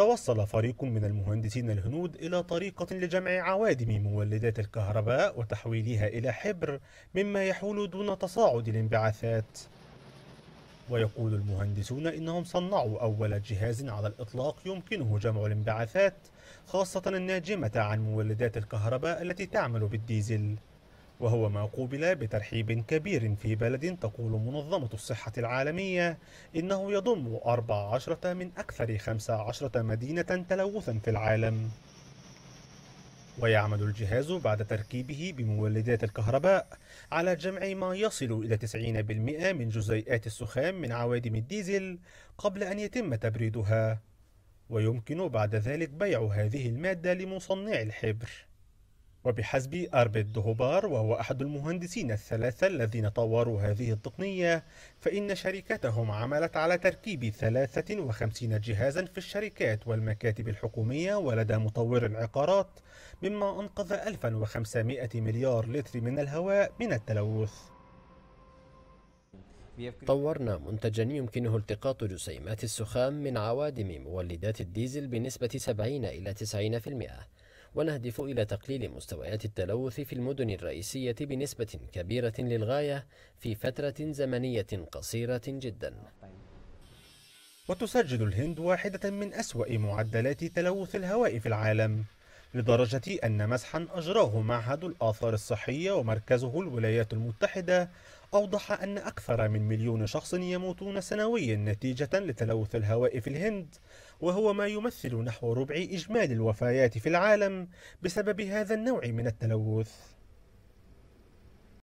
توصل فريق من المهندسين الهنود إلى طريقة لجمع عوادم مولدات الكهرباء وتحويلها إلى حبر مما يحول دون تصاعد الانبعاثات ويقول المهندسون إنهم صنعوا أول جهاز على الإطلاق يمكنه جمع الانبعاثات خاصة الناجمة عن مولدات الكهرباء التي تعمل بالديزل وهو ما قوبل بترحيب كبير في بلد تقول منظمة الصحة العالمية إنه يضم 14 من أكثر 15 مدينة تلوثا في العالم ويعمل الجهاز بعد تركيبه بمولدات الكهرباء على جمع ما يصل إلى 90% من جزيئات السخام من عوادم الديزل قبل أن يتم تبريدها ويمكن بعد ذلك بيع هذه المادة لمصنعي الحبر وبحسب أربيت دهوبار وهو أحد المهندسين الثلاثة الذين طوروا هذه التقنية فإن شركتهم عملت على تركيب 53 جهازا في الشركات والمكاتب الحكومية ولدى مطور العقارات مما أنقذ 1500 مليار لتر من الهواء من التلوث طورنا منتجا يمكنه التقاط جسيمات السخام من عوادم مولدات الديزل بنسبة 70 إلى 90% ونهدف إلى تقليل مستويات التلوث في المدن الرئيسية بنسبة كبيرة للغاية في فترة زمنية قصيرة جدا وتسجل الهند واحدة من أسوأ معدلات تلوث الهواء في العالم لدرجة أن مسحا أجراه معهد الآثار الصحية ومركزه الولايات المتحدة أوضح أن أكثر من مليون شخص يموتون سنويا نتيجة لتلوث الهواء في الهند وهو ما يمثل نحو ربع إجمالي الوفيات في العالم بسبب هذا النوع من التلوث